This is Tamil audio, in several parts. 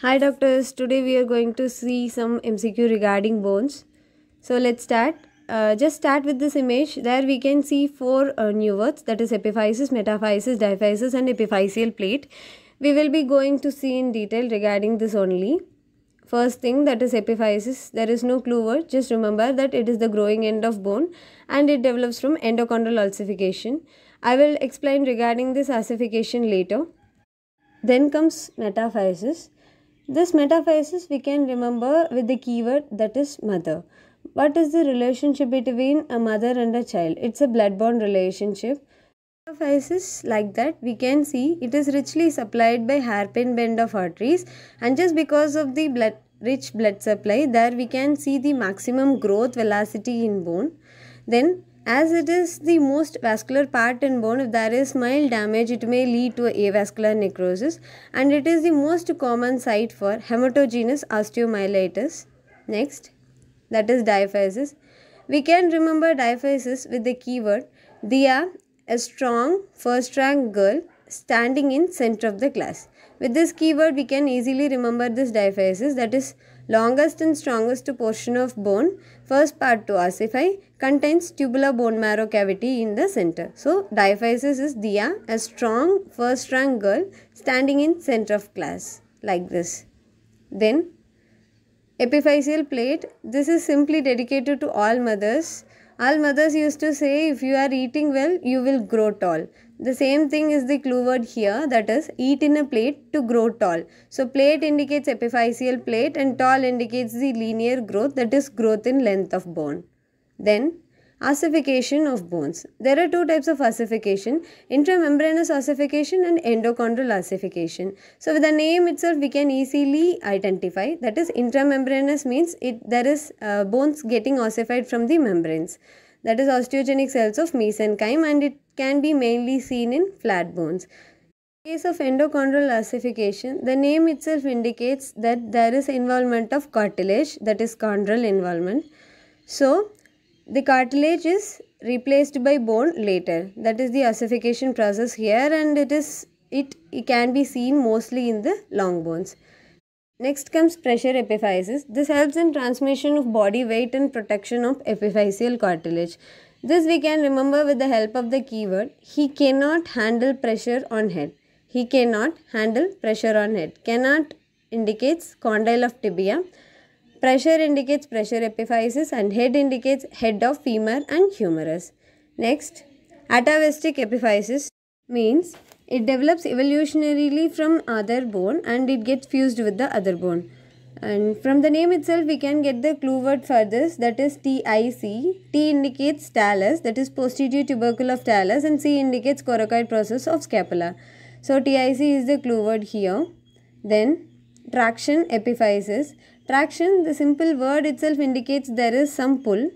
Hi doctors, today we are going to see some MCQ regarding bones. So let's start. Uh, just start with this image. There we can see four uh, new words that is epiphysis, metaphysis, diaphysis and epiphyseal plate. We will be going to see in detail regarding this only. First thing that is epiphysis, there is no clue word. Just remember that it is the growing end of bone and it develops from endochondral ossification. I will explain regarding this ossification later. Then comes metaphysis. This metaphysis we can remember with the keyword that is mother. What is the relationship between a mother and a child? It's a blood borne relationship. Metaphysis like that we can see it is richly supplied by hairpin bend of arteries and just because of the blood rich blood supply there we can see the maximum growth velocity in bone. Then as it is the most vascular part in bone, if there is mild damage, it may lead to avascular necrosis and it is the most common site for hematogenous osteomyelitis. Next, that is diaphysis. We can remember diaphysis with the keyword Dia, a strong first rank girl standing in center of the class. With this keyword, we can easily remember this diaphysis that is longest and strongest portion of bone, first part to ossify contains tubular bone marrow cavity in the center. So diaphysis is dia, a strong first rank girl standing in center of class like this. Then epiphyseal plate, this is simply dedicated to all mothers. All mothers used to say if you are eating well, you will grow tall. The same thing is the clue word here that is eat in a plate to grow tall. So plate indicates epiphyseal plate and tall indicates the linear growth that is growth in length of bone. Then ossification of bones. There are two types of ossification, intramembranous ossification and endochondral ossification. So with the name itself we can easily identify that is intramembranous means it there is uh, bones getting ossified from the membranes that is osteogenic cells of mesenchyme and it can be mainly seen in flat bones. In case of endochondral ossification, the name itself indicates that there is involvement of cartilage that is chondral involvement. So, the cartilage is replaced by bone later that is the ossification process here and it is it, it can be seen mostly in the long bones next comes pressure epiphysis this helps in transmission of body weight and protection of epiphyseal cartilage this we can remember with the help of the keyword he cannot handle pressure on head he cannot handle pressure on head cannot indicates condyle of tibia Pressure indicates pressure epiphysis and head indicates head of femur and humerus. Next, atavistic epiphysis means it develops evolutionarily from other bone and it gets fused with the other bone. And from the name itself, we can get the clue word for this that is TIC. T indicates talus, that is posterior tubercle of talus, and C indicates coracoid process of scapula. So TIC is the clue word here. Then traction epiphysis. Traction, the simple word itself indicates there is some pull.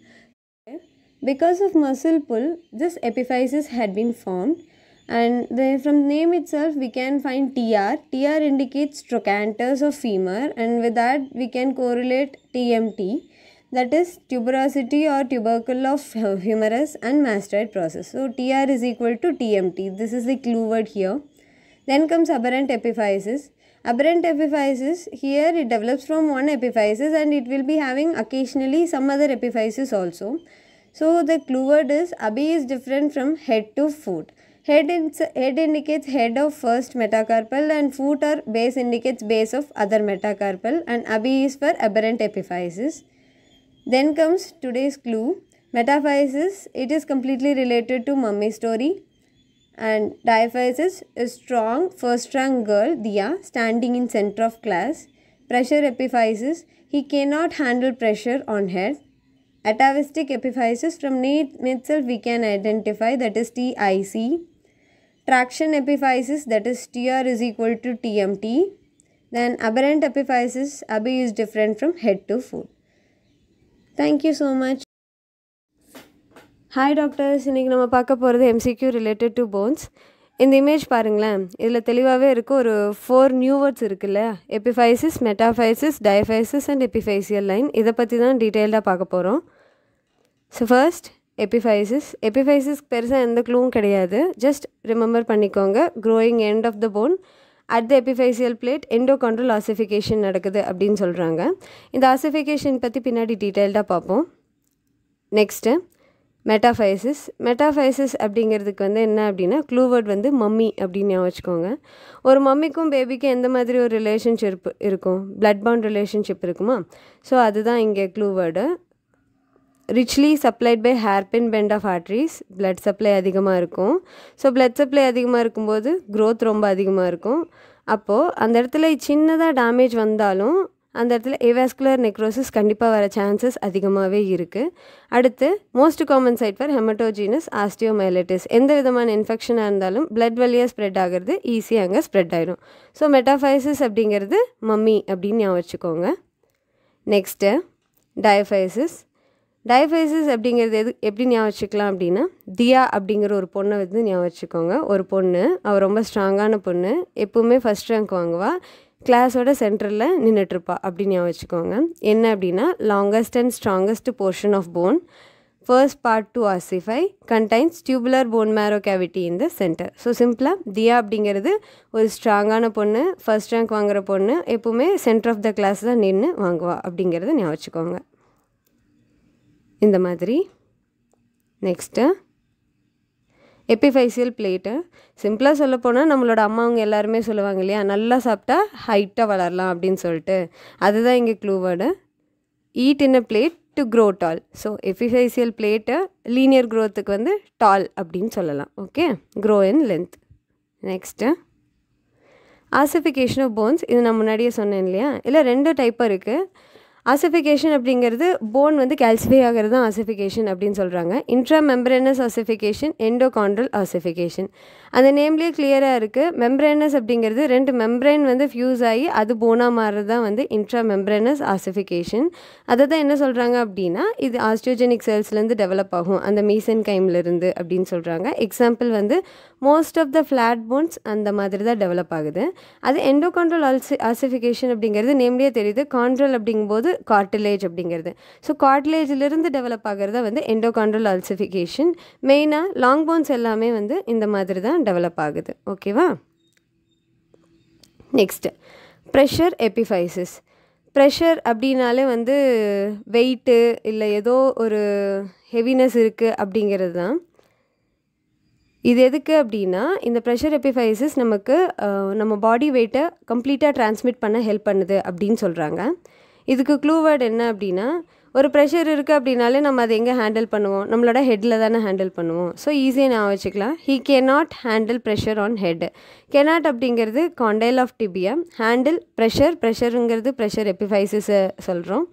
Because of muscle pull, this epiphysis had been formed and the, from name itself we can find TR. TR indicates trochanters of femur and with that we can correlate TMT that is tuberosity or tubercle of humerus and mastoid process. So TR is equal to TMT. This is the clue word here. Then comes aberrant epiphysis. Aberrant epiphysis, here it develops from one epiphysis and it will be having occasionally some other epiphysis also. So the clue word is abi is different from head to foot. Head, in, head indicates head of first metacarpal and foot or base indicates base of other metacarpal and abi is for aberrant epiphysis. Then comes today's clue. Metaphysis, it is completely related to mummy story and diaphysis is strong first rank girl Dia standing in center of class. Pressure epiphysis, he cannot handle pressure on head. Atavistic epiphysis from name itself we can identify that is TIC. Traction epiphysis that is TR is equal to TMT. Then aberrant epiphysis, Abi is different from head to foot. Thank you so much. Hi doctors இன்றைக்கி நம்ம பார்க்க போகிறது எம்சிக்யூ ரிலேட்டட் டு போன்ஸ் இந்த இமேஜ் பாருங்களேன் இதில் தெளிவாகவே இருக்குது ஒரு ஃபோர் நியூ வேர்ட்ஸ் இருக்குல்ல எபிஃபைசிஸ் மெட்டாஃபைசிஸ் டயஃபைசிஸ் அண்ட் எபிஃபைசியல் லைன் இதை பற்றி தான் டீட்டெயில்டாக பார்க்க போகிறோம் ஸோ ஃபர்ஸ்ட் எபிஃபைசிஸ் எபிஃபைசிஸ் பெருசாக எந்த க்ளூவும் கிடையாது ஜஸ்ட் ரிமெம்பர் பண்ணிக்கோங்க growing end of the bone at the epiphyseal plate endochondral ossification நடக்குது அப்படின்னு சொல்கிறாங்க இந்த ஆசிஃபிகேஷன் பற்றி பின்னாடி டீட்டெயில்டாக பார்ப்போம் நெக்ஸ்ட்டு மெட்டாஃபைசிஸ் மெட்டாஃபைசிஸ் அப்படிங்கிறதுக்கு வந்து என்ன அப்படின்னா க்ளூவர்ட் வந்து மம்மி அப்படின்னு வச்சுக்கோங்க ஒரு மம்மிக்கும் பேபிக்கும் எந்த மாதிரி ஒரு ரிலேஷன்ஷிப் இருக்கும் பிளட் பவுண்ட் ரிலேஷன்ஷிப் இருக்குமா ஸோ அதுதான் இங்கே clue word richly supplied by hairpin bend of arteries blood supply அதிகமாக இருக்கும் ஸோ பிளட் சப்ளை அதிகமாக இருக்கும்போது க்ரோத் ரொம்ப அதிகமாக இருக்கும் அப்போது அந்த இடத்துல சின்னதாக டேமேஜ் வந்தாலும் அந்த இடத்துல எவாஸ்குலர் நெக்ரோசிஸ் கண்டிப்பாக வர சான்சஸ் அதிகமாகவே இருக்குது அடுத்து most common site for haematogenous osteomyelitis எந்த விதமான இன்ஃபெக்ஷனாக இருந்தாலும் பிளட் வழியாக ஸ்ப்ரெட் ஆகிறது ஈஸியாக அங்கே ஸ்ப்ரெட் ஆகிடும் ஸோ மெட்டாஃபைசிஸ் அப்படிங்கிறது மம்மி அப்படின்னு ஞாபகம் வச்சுக்கோங்க நெக்ஸ்ட்டு டயஃபைசிஸ் டயஃபைசிஸ் அப்படிங்கிறது எது எப்படி ஞாபகம் வச்சுக்கலாம் அப்படின்னா தியா அப்படிங்கிற ஒரு பொண்ணை வந்து ஞாபகம் வச்சுக்கோங்க ஒரு பொண்ணு அவள் ரொம்ப ஸ்ட்ராங்கான பொண்ணு எப்போவுமே ஃபஸ்ட் ரேங்க் வாங்குவாள் கிளாஸோட சென்டரில் நின்றுட்டுருப்பா அப்படின்னு ஞாபகம் வச்சுக்கோங்க என்ன அப்படின்னா longest and strongest portion of bone first part to ossify contains tubular bone marrow cavity in the centre so சிம்பிளாக தியா அப்படிங்கிறது ஒரு ஸ்ட்ராங்கான பொண்ணு ஃபர்ஸ்ட் ரேங்க் வாங்குகிற பொண்ணு எப்போவுமே சென்டர் ஆஃப் த கிளாஸ் தான் நின்று வாங்குவா அப்படிங்கிறத ஞாபகம் வச்சுக்கோங்க இந்த மாதிரி நெக்ஸ்ட்டு எப்பிஃபைசியல் பிளேட்டு சிம்பிளாக சொல்லப்போனால் நம்மளோட அம்மாவங்க எல்லாருமே சொல்லுவாங்க இல்லையா நல்லா சாப்பிட்டா ஹைட்டாக வளரலாம் அப்படின்னு சொல்லிட்டு அதுதான் இங்கே clue word eat in a plate to grow tall so epiphyseal பிளேட்டை லீனியர் க்ரோத்துக்கு வந்து டால் அப்படின்னு சொல்லலாம் okay grow in length next ossification of bones இது நான் முன்னாடியே சொன்னேன் இல்லையா இல்லை ரெண்டு டைப்பாக இருக்குது ஆசிஃபிகேஷன் அப்படிங்கிறது போன் வந்து கேல்சிஃபை ஆகிறது தான் ஆசிஃபிகேஷன் அப்படின்னு சொல்கிறாங்க intramembranous ossification endochondral ossification அந்த நேம்லேயே கிளியராக இருக்குது மெம்பரேனஸ் அப்படிங்கிறது ரெண்டு மெம்பரேன் வந்து ஃப்யூஸ் ஆகி அது போனாக மாறுறது தான் வந்து இன்ட்ரா மெம்பரேனஸ் ஆசிஃபிகேஷன் அதை தான் என்ன சொல்கிறாங்க அப்படின்னா இது ஆஸ்ட்ரோஜெனிக் செல்ஸ்லேருந்து டெவலப் ஆகும் அந்த மீசன் கைம்லேருந்து அப்படின்னு சொல்கிறாங்க எக்ஸாம்பிள் வந்து most of the flat bones அந்த மாதிரி தான் டெவலப் ஆகுது அது எண்டோகான்ட்ரல் அல்சி ஆசிஃபிகேஷன் அப்படிங்கிறது நேம்லேயே தெரியுது கான்ட்ரல் அப்படிங்கும்போது வந்து கார்டிலேஜ் அப்படிங்கிறது ஸோ கார்டிலேஜிலிருந்து டெவலப் ஆகிறத வந்து எண்டோகாண்ட்ரல் அல்சிஃபிகேஷன் மெயினாக லாங் போன்ஸ் எல்லாமே வந்து இந்த மாதிரி தான் டெவலப் ஆகுது ஓகேவா நெக்ஸ்ட்டு ப்ரெஷர் எபிஃபைசிஸ் ப்ரெஷர் அப்படின்னாலே வந்து வெயிட்டு இல்லை ஏதோ ஒரு ஹெவினஸ் இருக்குது அப்படிங்கிறது தான் இது எதுக்கு அப்படின்னா இந்த ப்ரெஷர் எபிஃபைசஸ் நமக்கு நம்ம பாடி வெயிட்டை கம்ப்ளீட்டாக டிரான்ஸ்மிட் பண்ண ஹெல்ப் பண்ணுது அப்படின்னு சொல்கிறாங்க இதுக்கு க்ளூ வேர்டு என்ன அப்படின்னா ஒரு ப்ரெஷர் இருக்குது அப்படின்னாலே நம்ம அதை எங்கே ஹேண்டில் பண்ணுவோம் நம்மளோட ஹெட்டில் தானே ஹேண்டில் பண்ணுவோம் ஸோ ஈஸியாக நான் வச்சுக்கலாம் he can not handle pressure on head cannot அப்படிங்கிறது condyle of tibia handle pressure ப்ரெஷருங்கிறது ப்ரெஷர் எப்பிஃபைசஸை சொல்கிறோம்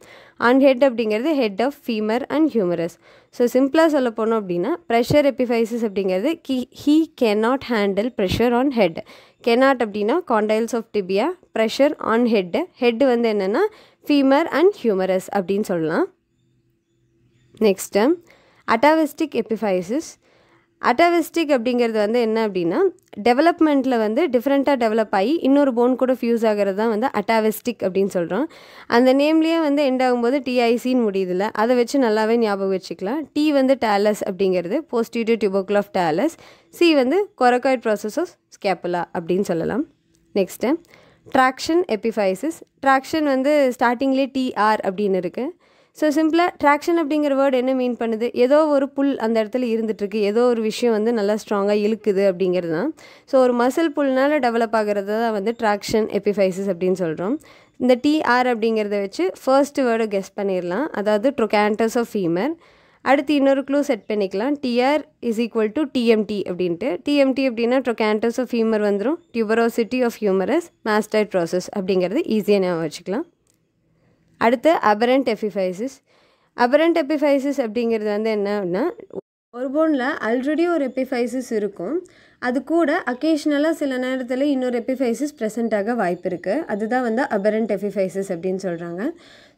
ஆன் ஹெட் அப்படிங்கிறது head of femur and humerus so சிம்பிளாக சொல்ல போனோம் அப்படின்னா ப்ரெஷர் எப்பிஃபைசஸ் அப்படிங்கிறது கி he can not handle pressure on head cannot அப்படின்னா condyles of tibia pressure on head head வந்து என்னென்னா ஃபீமர் அண்ட் ஹியூமரஸ் அப்படின்னு சொல்லலாம் நெக்ஸ்ட் டேம் அட்டாவிஸ்டிக் எபிஃபைசிஸ் அட்டாவிஸ்டிக் அப்படிங்கிறது வந்து என்ன அப்படின்னா டெவலப்மெண்ட்டில் வந்து டிஃப்ரெண்ட்டாக டெவலப் ஆகி இன்னொரு போன் கூட ஃபியூஸ் ஆகிறது தான் வந்து அட்டாவிஸ்டிக் அப்படின்னு சொல்கிறோம் அந்த நேம்லேயே வந்து எண்ட் ஆகும்போது டிஐசின்னு முடியுதுல அதை வச்சு நல்லாவே ஞாபகம் வச்சுக்கலாம் டி வந்து டேலஸ் அப்படிங்கிறது posterior tubercles of talus C வந்து கொரக்காய்ட் ப்ராசஸஸ் ஸ்கேப்புலா அப்படின்னு சொல்லலாம் நெக்ஸ்ட்டு ட்ராக்ஷன் எபிஃபைசிஸ் ட்ராக்ஷன் வந்து ஸ்டார்டிங்லேயே டிஆர் அப்படின்னு இருக்குது ஸோ சிம்பிளாக ட்ராக்ஷன் அப்படிங்கிற வேர்டு என்ன மீன் பண்ணுது ஏதோ ஒரு புல் அந்த இடத்துல இருந்துகிட்ருக்கு ஏதோ ஒரு விஷயம் வந்து நல்லா ஸ்ட்ராங்காக இழுக்குது அப்படிங்கிறது தான் ஸோ ஒரு மசில் புல்னால் டெவலப் ஆகிறது தான் வந்து ட்ராக்ஷன் எபிஃபைசிஸ் அப்படின்னு சொல்கிறோம் இந்த டிஆர் அப்படிங்கிறத வச்சு ஃபர்ஸ்ட் வேர்டு கெஸ் பண்ணிடலாம் அதாவது ட்ரொகேண்டஸ் ஆஃப் ஃபீமர் அடுத்து இன்னொரு க்ளூ செட் பண்ணிக்கலாம் TR is equal to TMT அப்படின்ட்டு டிஎம்டி அப்படின்னா ட்ரொகான்டஸ் ஆஃப் ஹியூமர் வந்துடும் tuberosity of humerus master process அப்படிங்கிறது ஈஸியாக ஞாபகம் வச்சுக்கலாம் அடுத்து அபரண்ட் எஃபிஃபைசிஸ் அபரண்ட் எபிஃபைசிஸ் அப்படிங்கிறது வந்து என்ன ஒரு போனில் ஆல்ரெடி ஒரு எப்பிஃபைசிஸ் இருக்கும் அது கூட அக்கேஷ்னலாக சில நேரத்தில் இன்னொரு எப்பிஃபைசிஸ் ப்ரெசென்ட்டாக வாய்ப்பு இருக்குது அதுதான் வந்து அபரண்ட் எபிஃபைசிஸ் அப்படின்னு சொல்கிறாங்க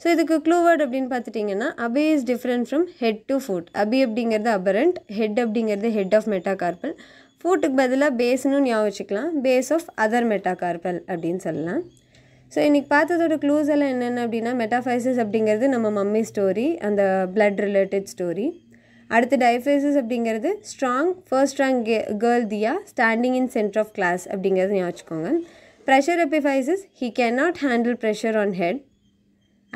ஸோ இதுக்கு க்ளூவர்ட் அப்படின்னு பார்த்துட்டிங்கன்னா Abhi is different from head to foot Abhi அப்படிங்கிறது அபரண்ட் ஹெட் அப்படிங்கிறது ஹெட் ஆஃப் மெட்டாகார்பல் ஃபுட்டுக்கு பதிலாக பேஸ்னு ஞாபகம் வச்சுக்கலாம் பேஸ் ஆஃப் அதர் மெட்டாகார்பல் அப்படின்னு சொல்லலாம் ஸோ இன்றைக்கி பார்த்ததோட க்ளூஸ் எல்லாம் என்னென்ன அப்படின்னா மெட்டாஃபைசிஸ் அப்படிங்கிறது நம்ம மம்மி ஸ்டோரி அந்த பிளட் ரிலேட்டட் ஸ்டோரி அடுத்து டைஃபேசஸ் அப்படிங்கிறது strong first strong K girl Diya standing in centre of class அப்படிங்கிறது ஞாபகம் pressure epiphyses he can not handle pressure on head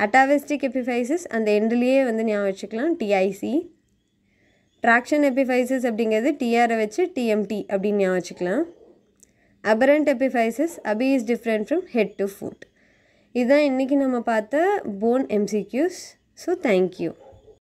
atavistic epiphyses அந்த எண்ட்லேயே வந்து ஞாபகம் வச்சுக்கலாம் டிஐசி ட்ராக்ஷன் எபிஃபைசஸ் அப்படிங்கிறது டிஆரை வச்சு டிஎம்டி அப்படின்னு ஞாபகம் வச்சுக்கலாம் aberrant epiphyses Abhi is different from head to foot இதுதான் இன்றைக்கி நம்ம பார்த்த போன் எம்சிக்யூஸ் ஸோ தேங்க்யூ